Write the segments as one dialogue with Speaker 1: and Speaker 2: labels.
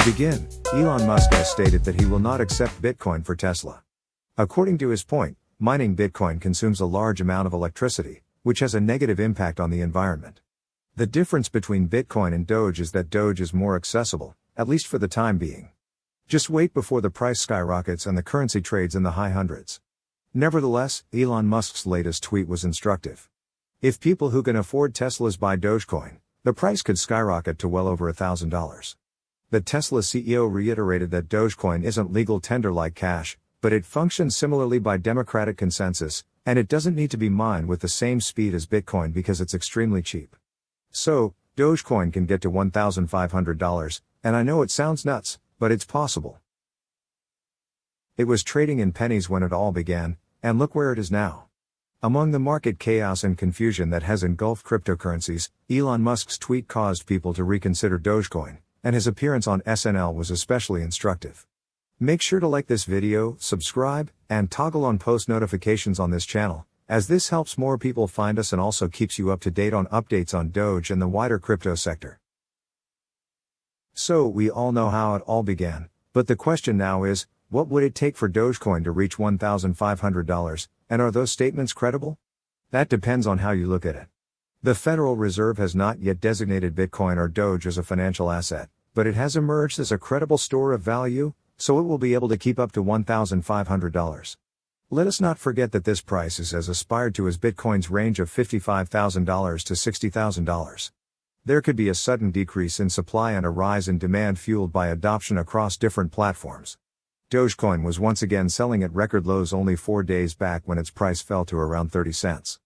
Speaker 1: To begin, Elon Musk has stated that he will not accept Bitcoin for Tesla. According to his point, mining Bitcoin consumes a large amount of electricity, which has a negative impact on the environment. The difference between Bitcoin and Doge is that Doge is more accessible, at least for the time being. Just wait before the price skyrockets and the currency trades in the high hundreds. Nevertheless, Elon Musk's latest tweet was instructive. If people who can afford Teslas buy Dogecoin, the price could skyrocket to well over $1,000. The Tesla CEO reiterated that Dogecoin isn't legal tender like cash, but it functions similarly by democratic consensus, and it doesn't need to be mined with the same speed as Bitcoin because it's extremely cheap. So, Dogecoin can get to $1,500, and I know it sounds nuts, but it's possible. It was trading in pennies when it all began, and look where it is now. Among the market chaos and confusion that has engulfed cryptocurrencies, Elon Musk's tweet caused people to reconsider Dogecoin and his appearance on SNL was especially instructive. Make sure to like this video, subscribe, and toggle on post notifications on this channel, as this helps more people find us and also keeps you up to date on updates on Doge and the wider crypto sector. So, we all know how it all began, but the question now is, what would it take for Dogecoin to reach $1,500, and are those statements credible? That depends on how you look at it. The Federal Reserve has not yet designated Bitcoin or Doge as a financial asset, but it has emerged as a credible store of value, so it will be able to keep up to $1,500. Let us not forget that this price is as aspired to as Bitcoin's range of $55,000 to $60,000. There could be a sudden decrease in supply and a rise in demand fueled by adoption across different platforms. Dogecoin was once again selling at record lows only four days back when its price fell to around 30 cents.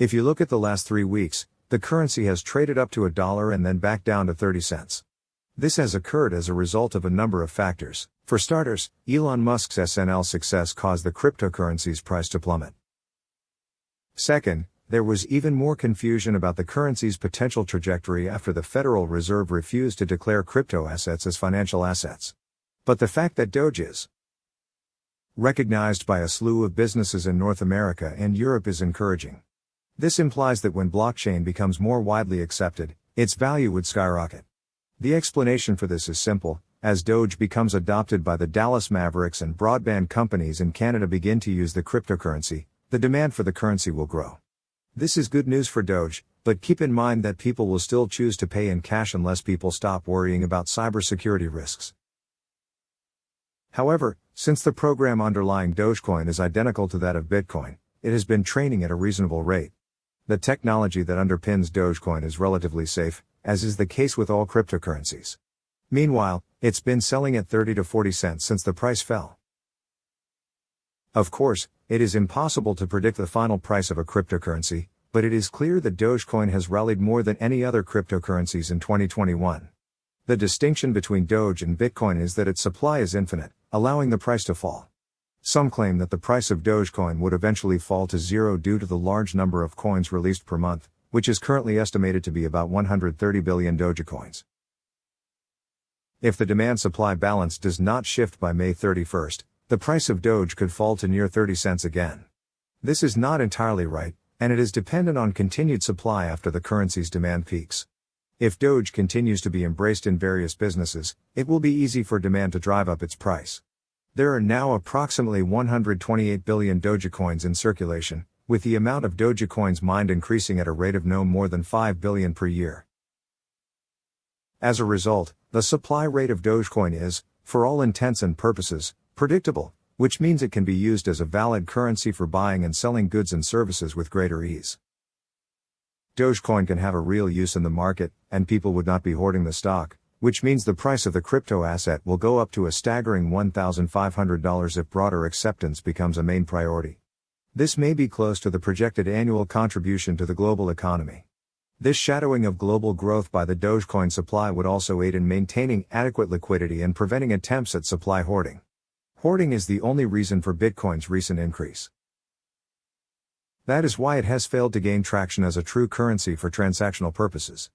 Speaker 1: If you look at the last three weeks, the currency has traded up to a dollar and then back down to 30 cents. This has occurred as a result of a number of factors. For starters, Elon Musk's SNL success caused the cryptocurrency's price to plummet. Second, there was even more confusion about the currency's potential trajectory after the Federal Reserve refused to declare crypto assets as financial assets. But the fact that Doge is recognized by a slew of businesses in North America and Europe is encouraging. This implies that when blockchain becomes more widely accepted, its value would skyrocket. The explanation for this is simple, as Doge becomes adopted by the Dallas Mavericks and broadband companies in Canada begin to use the cryptocurrency, the demand for the currency will grow. This is good news for Doge, but keep in mind that people will still choose to pay in cash unless people stop worrying about cybersecurity risks. However, since the program underlying Dogecoin is identical to that of Bitcoin, it has been training at a reasonable rate. The technology that underpins Dogecoin is relatively safe, as is the case with all cryptocurrencies. Meanwhile, it's been selling at 30 to 40 cents since the price fell. Of course, it is impossible to predict the final price of a cryptocurrency, but it is clear that Dogecoin has rallied more than any other cryptocurrencies in 2021. The distinction between Doge and Bitcoin is that its supply is infinite, allowing the price to fall. Some claim that the price of Dogecoin would eventually fall to zero due to the large number of coins released per month, which is currently estimated to be about 130 billion Dogecoins. If the demand supply balance does not shift by May 31st, the price of Doge could fall to near 30 cents again. This is not entirely right, and it is dependent on continued supply after the currency's demand peaks. If Doge continues to be embraced in various businesses, it will be easy for demand to drive up its price. There are now approximately 128 billion Dogecoins in circulation, with the amount of Dogecoins mined increasing at a rate of no more than 5 billion per year. As a result, the supply rate of Dogecoin is, for all intents and purposes, predictable, which means it can be used as a valid currency for buying and selling goods and services with greater ease. Dogecoin can have a real use in the market, and people would not be hoarding the stock, which means the price of the crypto asset will go up to a staggering $1,500 if broader acceptance becomes a main priority. This may be close to the projected annual contribution to the global economy. This shadowing of global growth by the Dogecoin supply would also aid in maintaining adequate liquidity and preventing attempts at supply hoarding. Hoarding is the only reason for Bitcoin's recent increase. That is why it has failed to gain traction as a true currency for transactional purposes.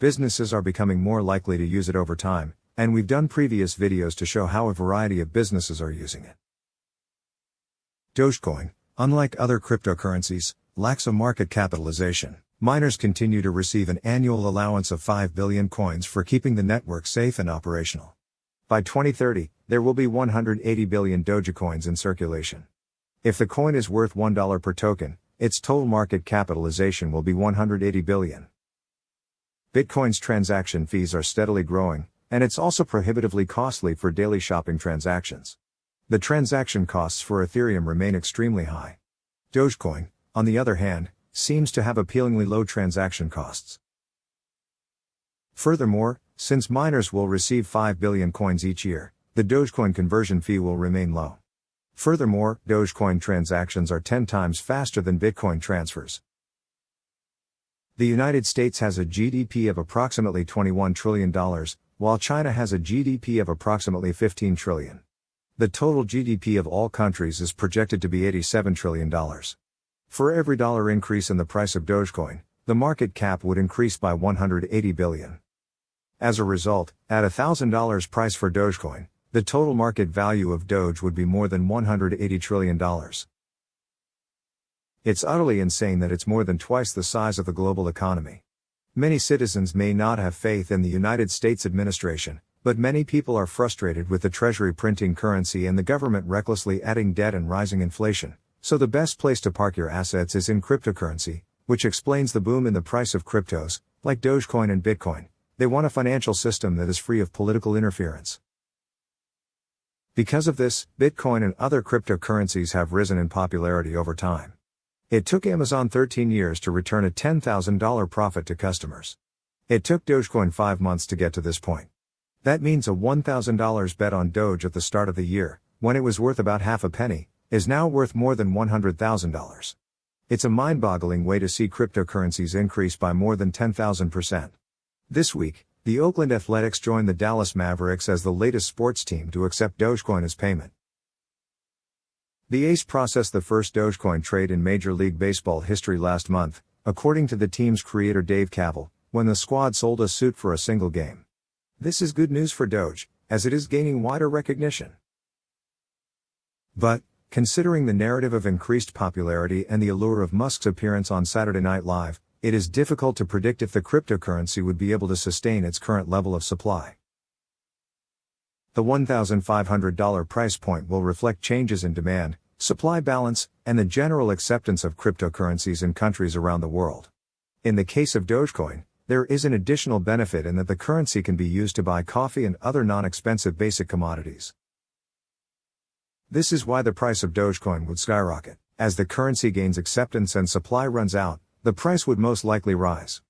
Speaker 1: Businesses are becoming more likely to use it over time, and we've done previous videos to show how a variety of businesses are using it. Dogecoin, unlike other cryptocurrencies, lacks a market capitalization. Miners continue to receive an annual allowance of 5 billion coins for keeping the network safe and operational. By 2030, there will be 180 billion Dogecoins in circulation. If the coin is worth $1 per token, its total market capitalization will be 180 billion. Bitcoin's transaction fees are steadily growing, and it's also prohibitively costly for daily shopping transactions. The transaction costs for Ethereum remain extremely high. Dogecoin, on the other hand, seems to have appealingly low transaction costs. Furthermore, since miners will receive 5 billion coins each year, the Dogecoin conversion fee will remain low. Furthermore, Dogecoin transactions are 10 times faster than Bitcoin transfers. The United States has a GDP of approximately $21 trillion, while China has a GDP of approximately $15 trillion. The total GDP of all countries is projected to be $87 trillion. For every dollar increase in the price of Dogecoin, the market cap would increase by 180 billion. As a result, at $1,000 price for Dogecoin, the total market value of Doge would be more than $180 trillion. It's utterly insane that it's more than twice the size of the global economy. Many citizens may not have faith in the United States administration, but many people are frustrated with the Treasury printing currency and the government recklessly adding debt and rising inflation. So the best place to park your assets is in cryptocurrency, which explains the boom in the price of cryptos, like Dogecoin and Bitcoin. They want a financial system that is free of political interference. Because of this, Bitcoin and other cryptocurrencies have risen in popularity over time. It took Amazon 13 years to return a $10,000 profit to customers. It took Dogecoin 5 months to get to this point. That means a $1,000 bet on Doge at the start of the year, when it was worth about half a penny, is now worth more than $100,000. It's a mind boggling way to see cryptocurrencies increase by more than 10,000%. This week, the Oakland Athletics joined the Dallas Mavericks as the latest sports team to accept Dogecoin as payment. The A's processed the first Dogecoin trade in Major League Baseball history last month, according to the team's creator Dave Cavill, when the squad sold a suit for a single game. This is good news for Doge, as it is gaining wider recognition. But, considering the narrative of increased popularity and the allure of Musk's appearance on Saturday Night Live, it is difficult to predict if the cryptocurrency would be able to sustain its current level of supply. The $1,500 price point will reflect changes in demand, supply balance, and the general acceptance of cryptocurrencies in countries around the world. In the case of Dogecoin, there is an additional benefit in that the currency can be used to buy coffee and other non-expensive basic commodities. This is why the price of Dogecoin would skyrocket. As the currency gains acceptance and supply runs out, the price would most likely rise.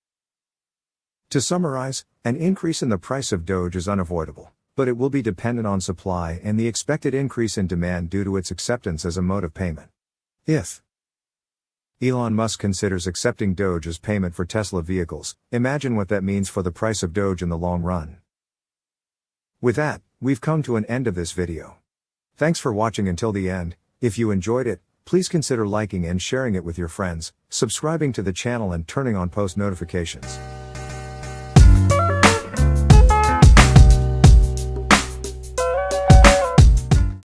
Speaker 1: To summarize, an increase in the price of Doge is unavoidable but it will be dependent on supply and the expected increase in demand due to its acceptance as a mode of payment. If Elon Musk considers accepting Doge as payment for Tesla vehicles, imagine what that means for the price of Doge in the long run. With that, we've come to an end of this video. Thanks for watching until the end, if you enjoyed it, please consider liking and sharing it with your friends, subscribing to the channel and turning on post notifications.